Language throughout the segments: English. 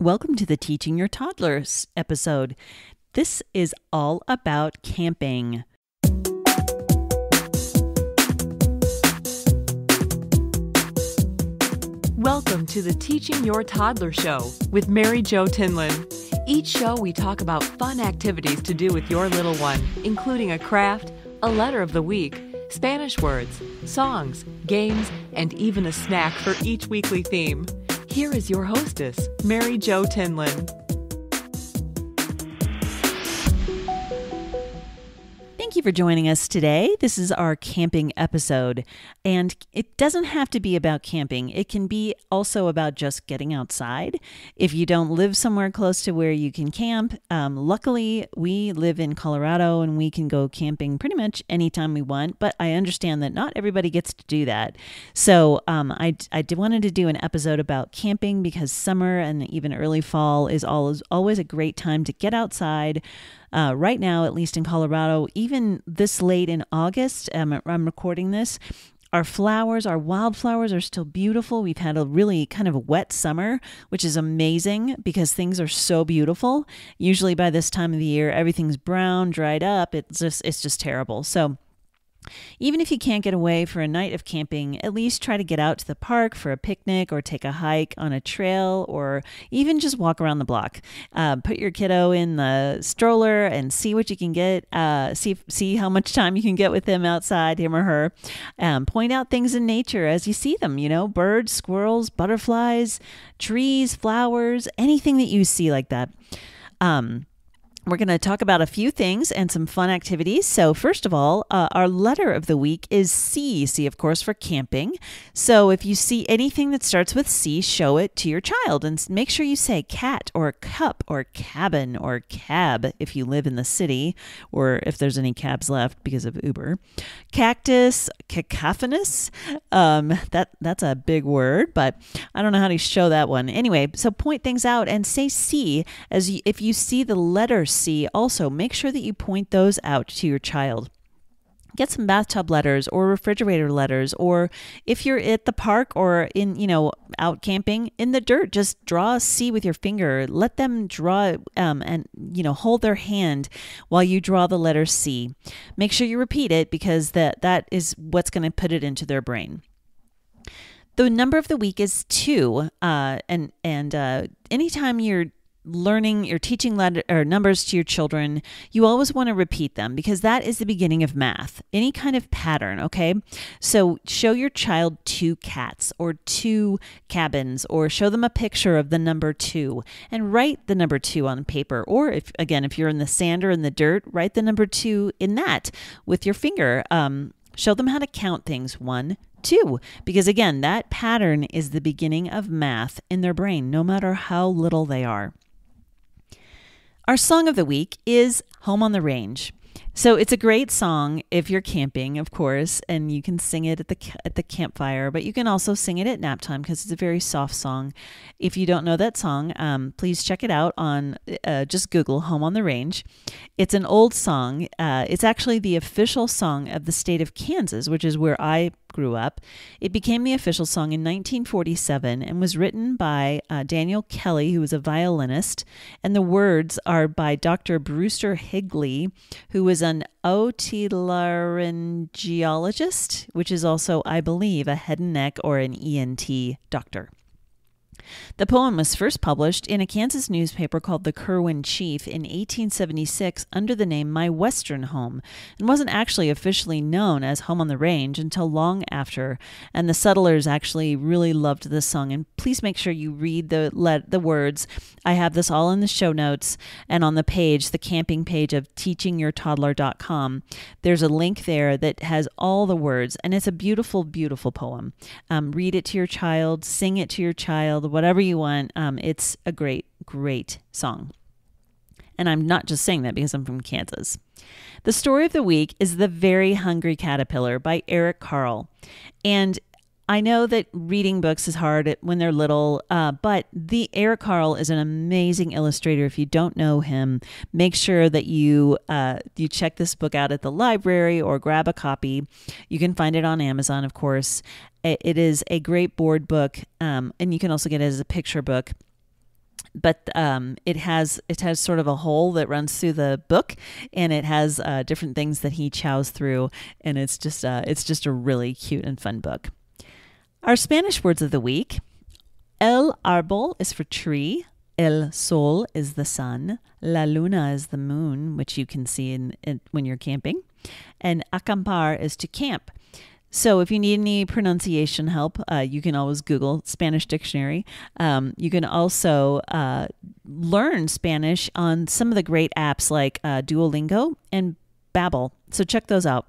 Welcome to the Teaching Your Toddlers episode. This is all about camping. Welcome to the Teaching Your Toddler Show with Mary Jo Tinlin. Each show, we talk about fun activities to do with your little one, including a craft, a letter of the week, Spanish words, songs, games, and even a snack for each weekly theme. Here is your hostess, Mary Jo Tinlin. Thank you for joining us today. This is our camping episode, and it doesn't have to be about camping. It can be also about just getting outside. If you don't live somewhere close to where you can camp, um, luckily we live in Colorado and we can go camping pretty much anytime we want, but I understand that not everybody gets to do that. So um, I, I wanted to do an episode about camping because summer and even early fall is all, always a great time to get outside uh, right now, at least in Colorado, even this late in August, um, I'm recording this, our flowers, our wildflowers are still beautiful. We've had a really kind of a wet summer, which is amazing because things are so beautiful. Usually by this time of the year, everything's brown, dried up. It's just it's just terrible. So even if you can't get away for a night of camping, at least try to get out to the park for a picnic or take a hike on a trail or even just walk around the block. Uh, put your kiddo in the stroller and see what you can get. Uh, see see how much time you can get with him outside, him or her. Um, point out things in nature as you see them. You know, birds, squirrels, butterflies, trees, flowers, anything that you see like that. Um, we're going to talk about a few things and some fun activities. So, first of all, uh, our letter of the week is C. C, of course, for camping. So, if you see anything that starts with C, show it to your child and make sure you say cat or cup or cabin or cab if you live in the city or if there's any cabs left because of Uber. Cactus, cacophonous. Um, that that's a big word, but I don't know how to show that one. Anyway, so point things out and say C as you, if you see the letter. C. Also, make sure that you point those out to your child get some bathtub letters or refrigerator letters or if you're at the park or in you know out camping in the dirt just draw a c with your finger let them draw um, and you know hold their hand while you draw the letter c make sure you repeat it because that that is what's going to put it into their brain the number of the week is two, uh, and and uh, anytime you're learning or teaching letter, or numbers to your children, you always want to repeat them because that is the beginning of math. Any kind of pattern, okay? So show your child two cats or two cabins or show them a picture of the number 2 and write the number 2 on paper or if again if you're in the sand or in the dirt, write the number 2 in that with your finger. Um, show them how to count things. 1 two. because again, that pattern is the beginning of math in their brain, no matter how little they are. Our song of the week is Home on the Range. So it's a great song if you're camping, of course, and you can sing it at the at the campfire. But you can also sing it at nap time because it's a very soft song. If you don't know that song, um, please check it out on uh, just Google "Home on the Range." It's an old song. Uh, it's actually the official song of the state of Kansas, which is where I grew up. It became the official song in 1947 and was written by uh, Daniel Kelly, who was a violinist, and the words are by Dr. Brewster Higley, who was an otolaryngologist, which is also, I believe, a head and neck or an ENT doctor. The poem was first published in a Kansas newspaper called the Kerwin Chief in 1876 under the name My Western Home and wasn't actually officially known as Home on the Range until long after. And the settlers actually really loved this song. And please make sure you read the, let, the words. I have this all in the show notes and on the page, the camping page of teachingyourtoddler.com. There's a link there that has all the words, and it's a beautiful, beautiful poem. Um, read it to your child, sing it to your child whatever you want. Um, it's a great, great song. And I'm not just saying that because I'm from Kansas. The story of the week is The Very Hungry Caterpillar by Eric Carle. And I know that reading books is hard when they're little, uh, but the Eric Carl is an amazing illustrator. If you don't know him, make sure that you uh, you check this book out at the library or grab a copy. You can find it on Amazon, of course. It is a great board book, um, and you can also get it as a picture book but um, it has it has sort of a hole that runs through the book, and it has uh, different things that he chows through, and it's just uh, it's just a really cute and fun book. Our Spanish words of the week El árbol is for tree. El sol is the sun. La luna is the moon, which you can see in, in, when you're camping. And acampar is to camp. So, if you need any pronunciation help, uh, you can always Google Spanish Dictionary. Um, you can also uh, learn Spanish on some of the great apps like uh, Duolingo and Babbel. So, check those out.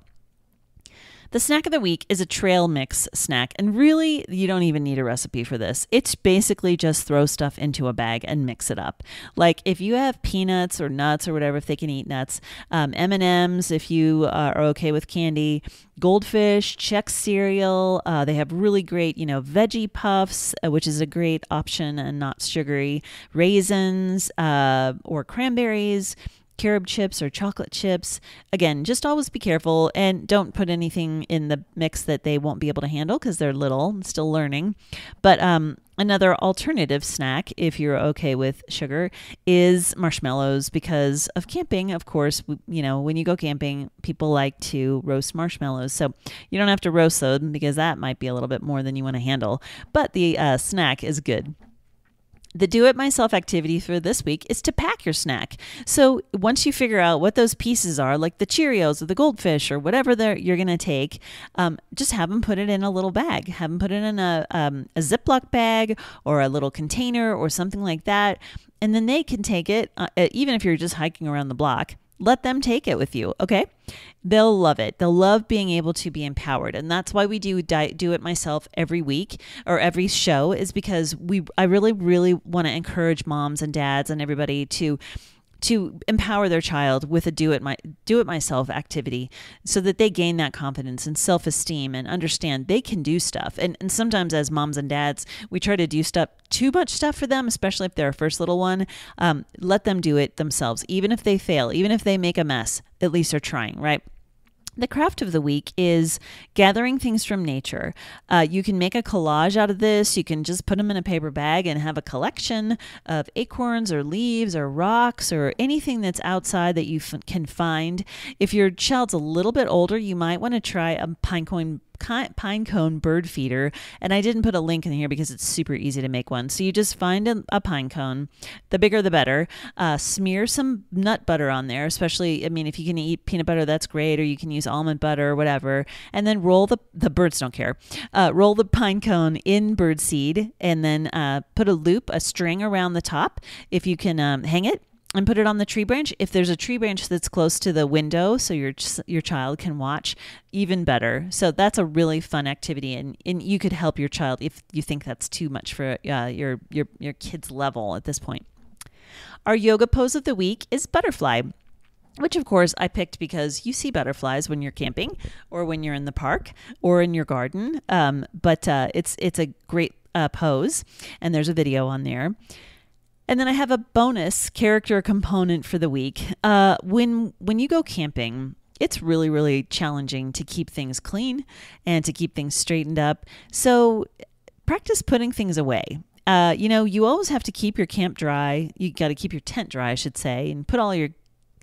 The snack of the week is a trail mix snack, and really, you don't even need a recipe for this. It's basically just throw stuff into a bag and mix it up. Like if you have peanuts or nuts or whatever, if they can eat nuts, um, M and M's, if you uh, are okay with candy, Goldfish, Chex cereal. Uh, they have really great, you know, veggie puffs, uh, which is a great option and not sugary. Raisins uh, or cranberries carob chips or chocolate chips. Again, just always be careful and don't put anything in the mix that they won't be able to handle because they're little and still learning. But um, another alternative snack, if you're okay with sugar, is marshmallows because of camping. Of course, you know, when you go camping, people like to roast marshmallows. So you don't have to roast them because that might be a little bit more than you want to handle. But the uh, snack is good. The do it myself activity for this week is to pack your snack. So once you figure out what those pieces are, like the Cheerios or the goldfish or whatever you're going to take, um, just have them put it in a little bag. Have them put it in a, um, a Ziploc bag or a little container or something like that. And then they can take it, uh, even if you're just hiking around the block let them take it with you, okay? They'll love it. They'll love being able to be empowered. And that's why we do do it myself every week or every show is because we I really really want to encourage moms and dads and everybody to to empower their child with a do it my do it myself activity so that they gain that confidence and self-esteem and understand they can do stuff and, and sometimes as moms and dads we try to do stuff too much stuff for them especially if they're a first little one um, let them do it themselves even if they fail even if they make a mess at least they're trying right the craft of the week is gathering things from nature. Uh, you can make a collage out of this. You can just put them in a paper bag and have a collection of acorns or leaves or rocks or anything that's outside that you can find. If your child's a little bit older, you might want to try a pine cone pine cone bird feeder. And I didn't put a link in here because it's super easy to make one. So you just find a, a pine cone, the bigger the better. Uh, smear some nut butter on there, especially, I mean, if you can eat peanut butter, that's great, or you can use almond butter or whatever. And then roll the, the birds don't care, uh, roll the pine cone in bird seed and then uh, put a loop, a string around the top if you can um, hang it and put it on the tree branch. If there's a tree branch that's close to the window so your your child can watch, even better. So that's a really fun activity and, and you could help your child if you think that's too much for uh, your your your kid's level at this point. Our yoga pose of the week is butterfly. Which, of course, I picked because you see butterflies when you're camping, or when you're in the park, or in your garden. Um, but uh, it's it's a great uh, pose, and there's a video on there. And then I have a bonus character component for the week. Uh, when when you go camping, it's really really challenging to keep things clean and to keep things straightened up. So practice putting things away. Uh, you know, you always have to keep your camp dry. You got to keep your tent dry, I should say, and put all your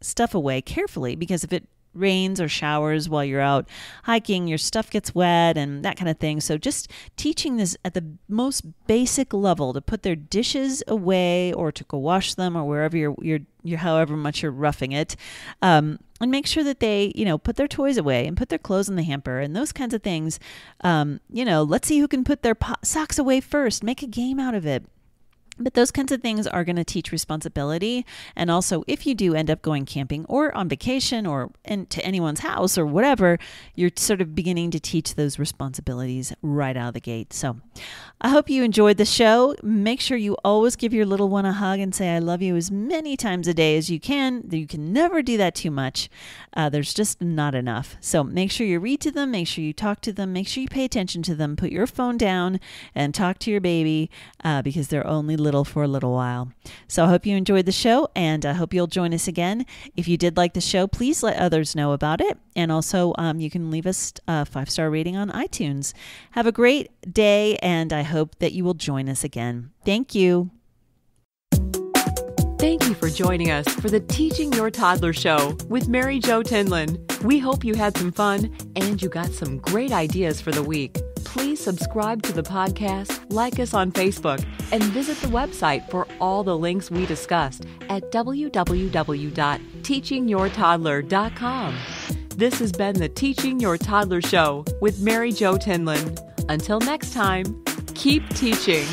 stuff away carefully because if it rains or showers while you're out hiking, your stuff gets wet and that kind of thing. So just teaching this at the most basic level to put their dishes away or to go wash them or wherever you're, you're, you're however much you're roughing it. Um, and make sure that they, you know, put their toys away and put their clothes in the hamper and those kinds of things. Um, you know, let's see who can put their po- socks away first. Make a game out of it. But those kinds of things are going to teach responsibility. And also, if you do end up going camping or on vacation or into to anyone's house or whatever, you're sort of beginning to teach those responsibilities right out of the gate. So I hope you enjoyed the show. Make sure you always give your little one a hug and say, I love you as many times a day as you can. You can never do that too much. Uh, there's just not enough. So make sure you read to them, make sure you talk to them, make sure you pay attention to them, put your phone down and talk to your baby uh, because they're only little for a little while. So I hope you enjoyed the show and I hope you'll join us again. If you did like the show, please let others know about it. And also, um, you can leave us a five star rating on iTunes. Have a great day and I hope that you will join us again. Thank you. Thank you for joining us for the Teaching Your Toddler Show with Mary Jo Tinlin. We hope you had some fun and you got some great ideas for the week please subscribe to the podcast, like us on Facebook, and visit the website for all the links we discussed at www.teachingyourtoddler.com. This has been the Teaching Your Toddler Show with Mary Jo Tinlin. Until next time, keep teaching.